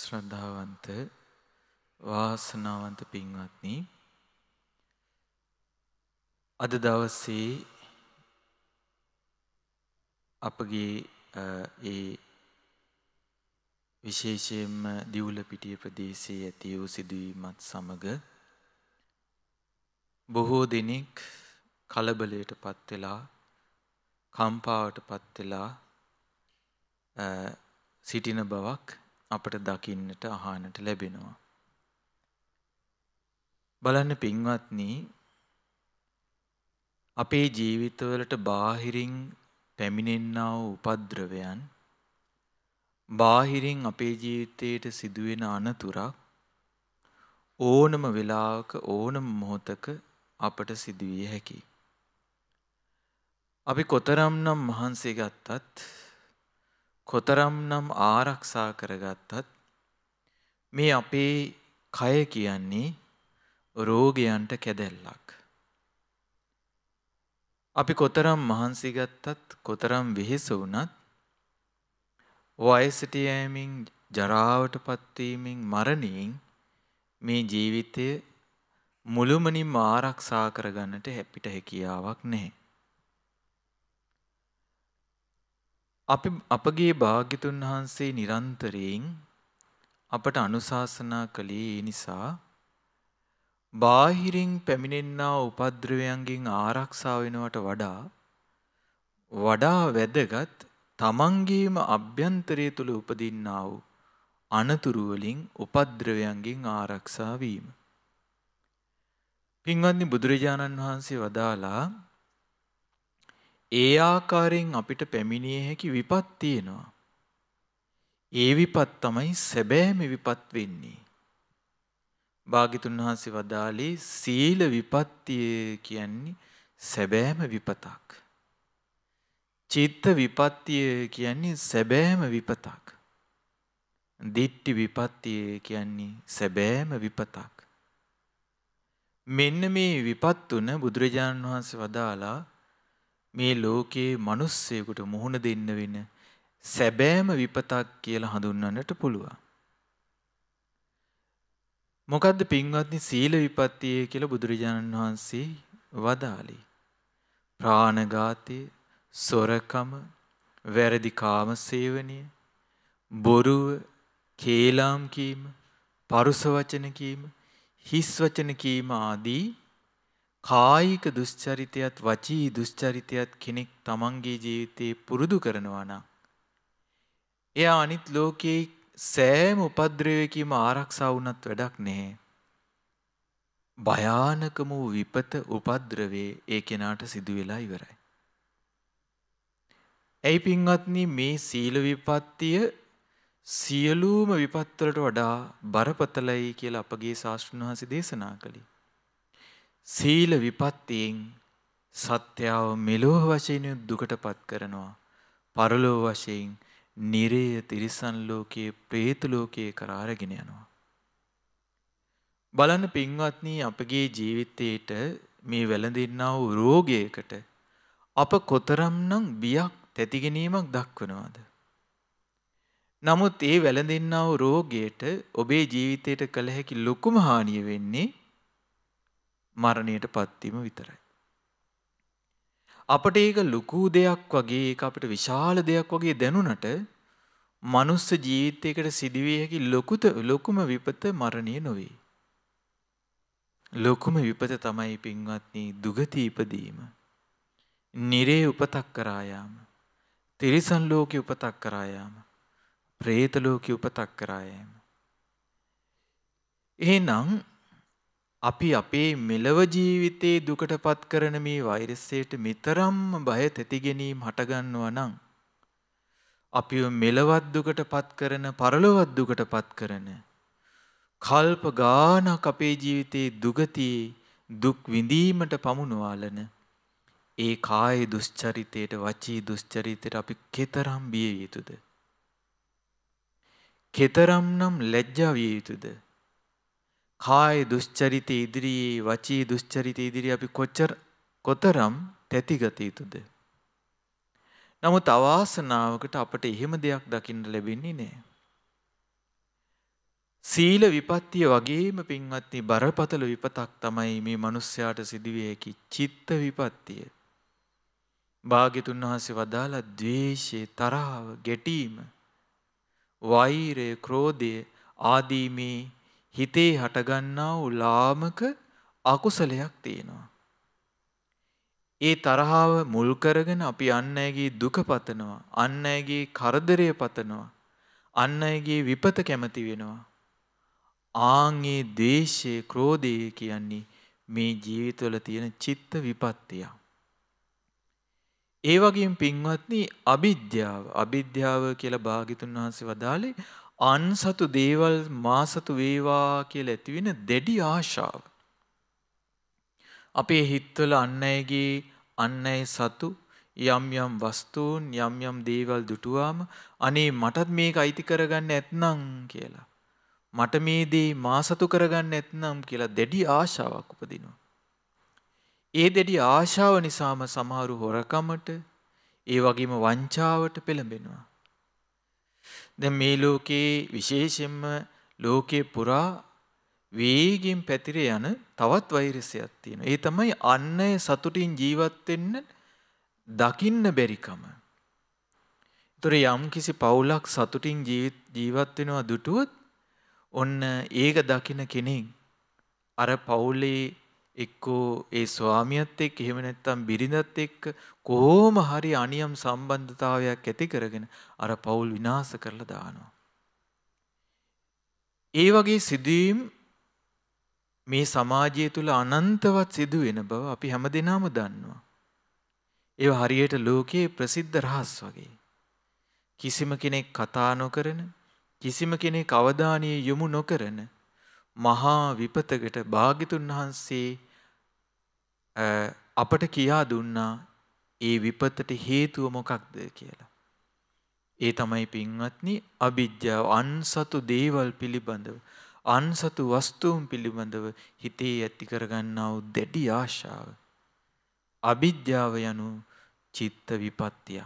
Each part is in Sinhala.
ශ්‍රද්ධාවන්ත වාසනාවන්ත පින්වත්නි අද දවසේ අපගේ ඒ විශේෂයෙන්ම දිවුල පිටිය ප්‍රදේශයේ ඇති වූ සිදුවීමත් සමග බොහෝ දෙනෙක් කලබලයට පත් වෙලා කම්පාවට පත් වෙලා සිටින බවක් අපට දකින්නට අහන්නට ලැබෙනවා. බලන්න පින්වත්නි අපේ ජීවිතවලට බාහිරින් පැමිණෙන්නා වූ උපද්‍රවයන් බාහිරින් අපේ ජීවිතයට සිදුවෙන අනතුරක් ඕනම වෙලාවක ඕනම මොහොතක අපට සිදුවිය හැකි. අපි කොතරම්නම් මහන්සේ ගත්තත් කොතරම්නම් ආරක්ෂා කරගත්තත් මේ අපේ කය කියන්නේ රෝගයන්ට කැදැල්ලක්. අපි කොතරම් මහන්සි ගත්තත් කොතරම් වෙහෙස වුණත් වයසට යෑමෙන් ජරාවටපත් වීමෙන් මරණයෙන් මේ ජීවිතය මුළුමනින්ම ආරක්ෂා කරගන්නට අපිට හැකියාවක් නැහැ. අපි අපගේ භාග්‍යතුන් වහන්සේ නිරන්තරයෙන් අපට අනුශාසනා කළේ ඒ නිසා බාහිරින් පැමිණෙන්නා උපද්‍රවයන්ගෙන් ආරක්ෂා වෙනවට වඩා වඩා වැදගත් තමන්ගේම අභ්‍යන්තරය තුළ උපදින්නා වූ අනතුරු වලින් උපද්‍රවයන්ගෙන් ආරක්ෂා වීම. පින්වත්නි බුදුරජාණන් වහන්සේ වදාලා ඒ ආකාරයෙන් අපිට පැමිණිය හැකි විපත් තියෙනවා. ඒ විපත් තමයි සැබෑම විපත් වෙන්නේ. භාගිතුන් වහන්සේ වදාළේ සීල විපත්තිය කියන්නේ සැබෑම විපතක්. චිත්ත විපත්තිය කියන්නේ සැබෑම විපතක්. දිට්ටි විපත්තිය කියන්නේ සැබෑම විපතක්. මෙන්න මේ විපත් තුන බුදුරජාණන් වහන්සේ වදාලා මේ ලෝකයේ මිනිස්සෙකුට මුහුණ දෙන්න වෙන සැබෑම විපතක් කියලා හඳුන්වන්නට පුළුවන්. මොකද්ද පින්වත්නි සීල විපත්තිය කියලා බුදුරජාණන් වහන්සේ වදාළේ. ප්‍රාණඝාතය, සොරකම, වැරදි කාමසේවනය, බොරුව, කේලම් කීම, පරුස වචන කීම, හිස් වචන කීම ආදී කායික දුස්චරිතයත් වචී දුස්චරිතයත් කෙනෙක් තමන්ගේ ජීවිතේ පුරුදු කරනවා නම් එයා අනිත් ලෝකයේ සෑම උපද්‍රවයකීම ආරක්ෂා වුණත් වැඩක් නැහැ. භයානකම වූ විපත උපද්‍රවේ ඒ කෙනාට සිදුවෙලා ඉවරයි. ඇයි පින්වත්නි මේ සීල විපත්තිය සියලූම විපත්වලට වඩා බරපතලයි කියලා අපගේ ශාස්ත්‍රණ වහන්සේ දේශනා කළේ. සීල විපත්තියෙන් සත්‍යාව මෙලෝ වශයෙන් දුකටපත් කරනවා. පරලෝ වශයෙන් නිරේය තිරිසන් ලෝකයේ ප්‍රේත ලෝකයේ කරා අරගෙන යනවා. බලන්න පින්වත්නි අපගේ ජීවිතයේට මේ වැළඳෙන්නා වූ රෝගයකට අප කොතරම්නම් බියක් තැති ගැනීමක් දක්වනවාද නමුත් ඒ වැළඳෙන්නා වූ රෝගයට ඔබේ ජීවිතයට කළ හැකි ලොකුම හානිය වෙන්නේ මරණයට පත්වීම විතරයි. අපට ඒක ලොකු දෙයක් වගේ ඒක අපිට විශාල දෙයක් වගේ දැනුණට මනුස්ස ජීවිතයකට සිදුවිය හැකි ලොකුත ලොකුම විපත මරණය නොවේ. ලොකුම විපත තමයි පින්වත්නී දුගති ඉපදීම. නිරේ උපතක් කරායාම. තිරිසන් ලෝකෙ උපතක් කරායාම. പ്രേත ලෝකෙ උපතක් කරායාම. එහෙනම් අපි අපේ මෙලව ජීවිතේ දුකටපත් කරන මේ වෛරසයට මෙතරම්ම බය තැති ගැනීම හටගන්නවා නම් අපිව මෙලවත් දුකටපත් කරන පරලොවත් දුකටපත් කරන කල්ප ගානක් අපේ ජීවිතේ දුගතියේ දුක් විඳීමට පමුණවාලන ඒ කාය දුෂ්චරිතයට වචී දුෂ්චරිතයට අපි කෙතරම් බිය යුතුද. කෙතරම් නම් ලැජ්ජා විය යුතුද. කාය දුෂ්චරිත ඉදිරියේ වචී දුෂ්චරිත ඉදිරියේ අපි කොච්චර කොතරම් තැතිගත යුතුද? නමුත් අවාසනාවකට අපට එහෙම දෙයක් දකින්න ලැබෙන්නේ නැහැ. සීල විපත්තිය වගේම පින්වත්නි බරපතල විපතක් තමයි මේ මිනිස්යාට සිදුවිය හැකි චිත්ත විපත්තිය. භාග්‍යතුන් වහන්සේ වදාලා ද්වේෂය, තරහව, ගැටීම, වෛරය, ක්‍රෝධය ආදී මේ හිතේ හටගන්නා වූ ලාමක අකුසලයක් තියෙනවා. ඒ තරහාව මුල් කරගෙන අපි අන් අයගේ දුක පතනවා, අන් අයගේ කරදරය පතනවා, අන් අයගේ විපත කැමති වෙනවා. ආන්ගේ දේශයේ ක්‍රෝධය කියන්නේ මේ ජීවිතවල තියෙන චිත්ත විපත්තිය. ඒ වගේම පින්වත්නි අවිද්‍යාව අවිද්‍යාව කියලා භාග්‍යතුන් වහන්සේ වදාළේ අන්සතු දේවල් මාසතු වේවා කියලා ඇතිවෙන දෙඩි ආශාව. අපේ හිත්වල අන්න අයගේ අන්න අය සතු යම් යම් වස්තුූන් යම් යම් දේවල් දුටුවාම අනේ මටත් මේක අයිති කරගන්න ඇත්නම් කියලා. මට මේ දේ මාසතු කරගන්න ඇත්නම් කියලා දෙඩි ආශාවක් උපදිනවා. ඒ දෙඩි ආශාව නිසාම සමහරු හොරකමට ඒ වගේම වංචාවට පෙළඹෙනවා. දැන් මේ ලෝකේ විශේෂයෙන්ම ලෝකේ පුරා වේගින් පැතිර යන තවත් වෛරසයක් තියෙනවා. ඒ තමයි අන්නය සතුටින් ජීවත් වෙන්න දකින්න බැරිකම. ඒතර යම් කිසි පවුලක් සතුටින් ජීවත් වෙනවා දුටුවොත් ඔන්න ඒක දකින කෙනෙක් අර පවුලේ එක්කෝ ඒ ස්වාමියත් එක්ක එහෙම නැත්නම් බිරිඳත් එක්ක කොහොම හරි අනියම් සම්බන්ධතාවයක් ඇති කරගෙන අර පවුල් විනාශ කරලා දානවා. ඒ වගේ සිදුවීම් මේ සමාජය තුළ අනන්තවත් සිදුවෙන බව අපි හැමදෙනාම දන්නවා. ඒව හරියට ලෝකයේ ප්‍රසිද්ධ රහස් වගේ. කිසිම කෙනෙක් කතා නොකරන කිසිම කෙනෙක් අවධානය යොමු නොකරන මහා විපතකට භාගිතුන් වහන්සේ අපට කියා දුන්නා ඒ විපතට හේතුව මොකක්ද කියලා. ඒ තමයි පින්වත්නි අභිජ්ජාව අන්සතු දේවල් පිළිබඳව අන්සතු වස්තුූම් පිළිබඳව හිතේ ඇති කරගන්නාව දැඩි ආශාව. අභිද්‍යාව යනු චිත්ත විපත්තිය.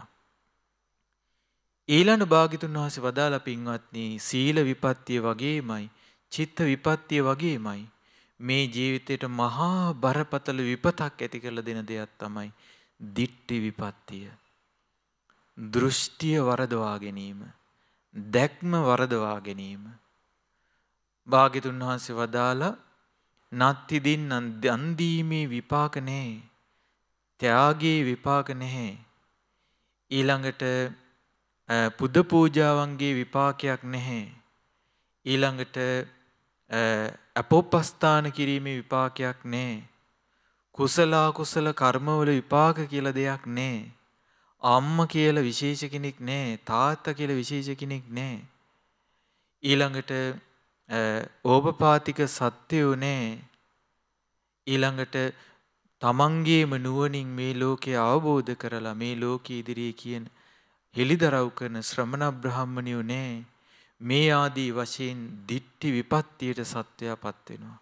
ඊළන භාගිතුන් වහස වදාල පින්වත්නී සීල විපත්තිය වගේමයි චිත්ත විපත්තිය වගේමයි මේ ජීවිතයට මහා බරපතල විපතක් ඇති කරලා දෙන දෙයක් තමයි දිට්ටි විපත්තිය. දෘෂ්ටිය වරදවා ගැනීම. දැක්ම වරදවා ගැනීම. භාගිතුන් වහන්සේ වදාලා නත්තිදින් අන්දීමේ විපාක නෑ. ත්‍යාගේ විපාක නැහැ. ඊළඟට පුද පූජාවන්ගේ විපාකයක් නැහැ. ඊළඟට අපෝපස්ථාන කිරීමේ විපාකයක් නෑ. කුසලා කුසල කර්මවල විපාක කියල දෙයක් නෑ. අම්ම කියල විශේෂ කෙනෙක් නෑ තාත්ත කියල විශේෂ කෙනෙක් නෑ. ඊළඟට ඕපපාතික සත්‍යයෝ නෑ ඊළඟට තමන්ගේම නුවනින් මේ ලෝකය අවබෝධ කරලා මේ ලෝක ඉදිරියේ කියන හෙළිදරව් කරන ශ්‍රමණ බ්‍රහම්මණයෝ නෑ මේ ආදී වශයෙන් දිට්ටි විපත්තියට සත්වයාපත් වෙනවා.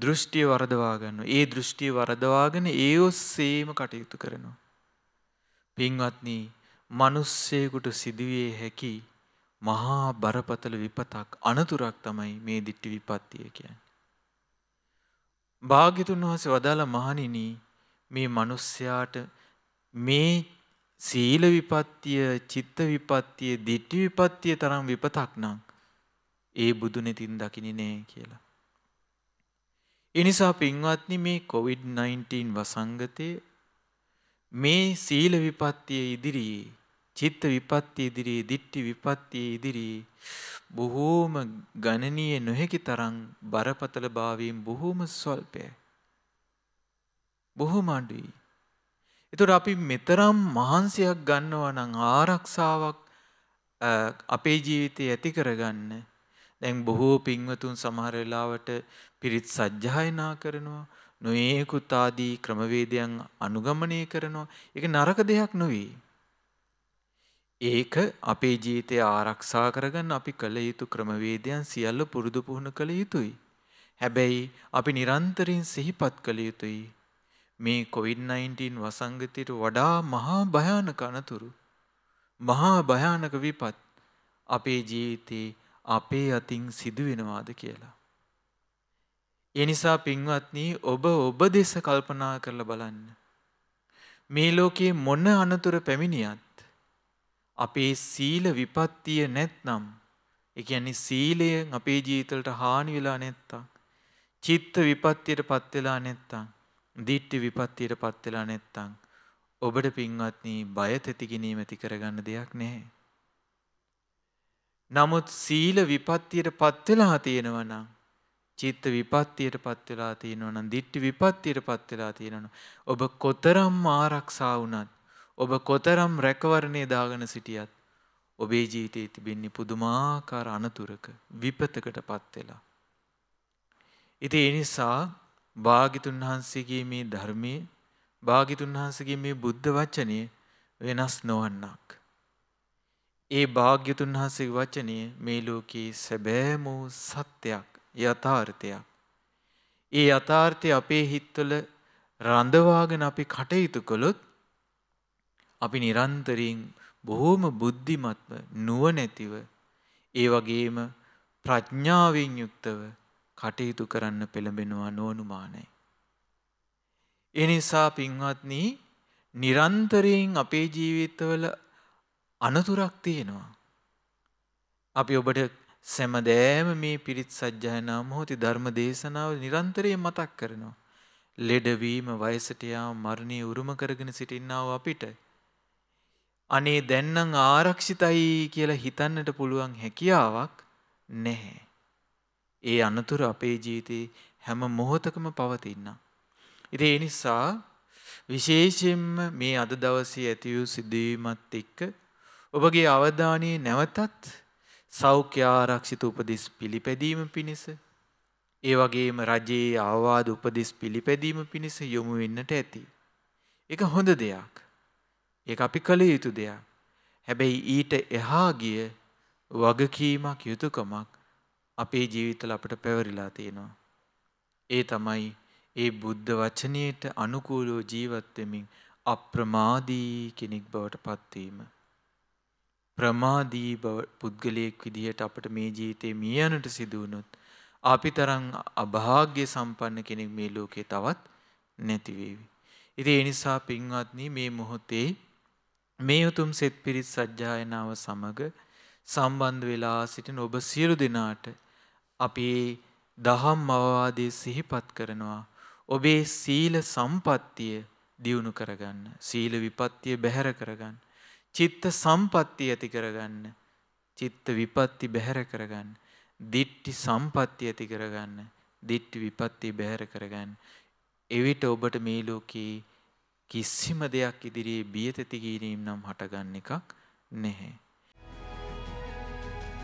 දෘෂ්ටිය වරදවා ගන්නවා. ඒ දෘෂ්ටිය වරදවාගෙන ඒ ඔස්සේම කටයුතු කරනවා. පින්වත්නි, මිනිස්සෙකුට සිදුවේ හැකි මහා බරපතල විපතක් අනතුරක් තමයි මේ දිට්ටි විපත්තිය කියන්නේ. භාග්‍යතුන් වහන්සේ වදාළ මහණෙනි මේ මිනිස්යාට මේ සීල විපත්තිය, චිත්ත විපත්තිය, ditthi විපත්තිය තරම් විපතක් නම් ඒ බුදුනෙතින් දකින්නේ නෑ කියලා. ඒ නිසා පින්වත්නි මේ COVID-19 වසංගතයේ මේ සීල විපත්තිය ඉදිරියේ, චිත්ත විපත්තිය ඉදිරියේ, ditthi විපත්තිය ඉදිරියේ බොහෝම ගණනීය නොහැකි තරම් බරපතල භාවයෙන් බොහෝම ස්වල්පය. බොහොම අඩුයි. එතුට අපි මෙතරම් මහන්සියක් ගන්නවනං ආරක්ෂාවක් අපේ ජීවිතය ඇති කරගන්න දැන් බොහෝ පින්වතුන් සමහරලාවට පිරිත් සජ්්‍යායනා කරනවා නොඒකුත් ආදී ක්‍රමවේදයන් අනුගමනය කරනවා එක නරක දෙයක් නොවී. ඒක අපේ ජීතය ආරක්ෂා කරගන්න අපි කළ යුතු ක්‍රමවේදයන් සියල්ල පුරුදු පුහුණු කළ යුතුයි. හැබැයි අපි නිරන්තරින් සිහිපත් කළ යුතුයි. මේ කොවිD-19 වසංගතයට වඩා මහා භයානක අනතුරු මහා භයානක විපත් අපේ ජීවිතේ අපේ අතින් සිදුවෙනවාද කියලා. ඒ නිසා පින්වත්නි ඔබ ඔබ දෙස කල්පනා කරලා බලන්න. මේ ලෝකයේ මොන අනතුර පැමිණියත් අපේ සීල විපත්තිය නැත්නම් ඒ කියන්නේ සීලය අපේ ජීවිතවලට හානි වෙලා නැත්තම් චිත්ත විපත්තියට පත් වෙලා නැත්තම් දිට්ටි විපත්තියට පත් වෙලා නැත්තම් ඔබට පින්වත්නි බය තෙති ගැනීම ඇති කරගන්න දෙයක් නැහැ. නමුත් සීල විපත්තියට පත් වෙලා තියෙනවා නම් චිත්ත විපත්තියට පත් වෙලා තියෙනවා නම් දිට්ටි විපත්තියට පත් වෙලා තියෙනවා ඔබ කොතරම් ආරක්ෂා වුණත් ඔබ කොතරම් රැකවරණේ දාගෙන සිටියත් ඔබේ ජීවිතයේ තිබෙන්නේ පුදුමාකාර අනතුරක විපතකට පත් වෙලා. ඉතින් ඒ නිසා භාගිතුන් වහන්සේගේ මේ ධර්මයේ භාගිතුන් වහන්සේගේ මේ බුද්ධ වචනය වෙනස් නොවන්නක්. ඒ භාග්‍යතුන් වහන්සේ වචනය මේ ලෝකයේ සැබෑම වූ සත්‍යයක් යථාර්ථයක්. ඒ යථාර්ථය අපේ හිත්වල රඳවාගෙන අපි කටයුතු කළොත් අපි නිරන්තරින් බොහෝම බුද්ධිමත්ව නුවණැතිව ඒ වගේම ප්‍රඥාවෙන් යුක්තව කටයුතු කරන්න පෙළඹෙනවා නොනුමානයි. එනිසා පින්වත්නි නිරන්තරයෙන් අපේ ජීවිතවල අනතුරක් තියෙනවා. අපි ඔබට සැමදෑම මේ පිරිත් සජ්්‍යයනා මොහොති ධර්ම දේශනාව නිරන්තරය මතක් කරනවා. ලෙඩවීම වයසටයා මරණය උරුම කරගෙන සිටින්නාව අපිට. අනේ දැන්නං ආරක්ෂිතයි කියලා හිතන්නට පුළුවන් හැකියාවක් නැහැ. ඒ අනතුර අපේ ජීවිතේ හැම මොහොතකම පවතින්න. ඉතින් ඒ නිසා විශේෂයෙන්ම මේ අද දවසේ ඇති වූ සිදුවීමත් එක්ක ඔබගේ අවධානයේ නැවතත් සෞඛ්‍ය ආරක්ෂිත උපදෙස් පිළිපැදීම පිණිස ඒ වගේම රජයේ ආවාද උපදෙස් පිළිපැදීම පිණිස යොමු වෙන්නට ඇති. ඒක හොඳ දෙයක්. ඒක අපි කළ යුතු දෙයක්. හැබැයි ඊට එහා ගිය වගකීමක් යුතුයකමක් අපේ ජීවිතල අපට පැවරිලා තියෙනවා. ඒ තමයි ඒ බුද්ධ වචනයට අනුකූලෝ ජීවත්වෙමින් අප්‍රමාදී කෙනෙක් බවට පත්වීම. ප්‍රමාදී පුද්ගලයෙක් විදිහට අපට මේ ජීවිතේ මියනට සිදුවනොත් අපි තරං අභාග්‍ය සම්පන්න කෙනෙක් මේ ලෝකේ තවත් නැතිවේවි. ඉති එනිසා පින්වත්නී මේ මොහොතේ මේ උතුම් සෙත් පිරිත් සජ්ජායනාව සමඟ සම්බන්ධ වෙලා සිටින ඔබ සියලු දෙනාට අපි දහම් අවවාදය සිහිපත් කරනවා. ඔබේ සීල සම්පත්තිය දියුණු කරගන්න. සීල විපත්තිය බැහැර කරගන්න. චිත්ත සම්පත්තිය ඇති කරගන්න. චිත්ත විපත්ති බැහැර කරගන්න. දිට්ටි සම්පත්තිය ඇති කරගන්න. දිට්ටි විපත්ති බැහැර කරගන්න. එවිට ඔබට මේ ලෝකයේ කිසිම දෙයක් ඉදිරියේ බියතැතිගීරීම් නම් හටගන්න එකක් නැහැ.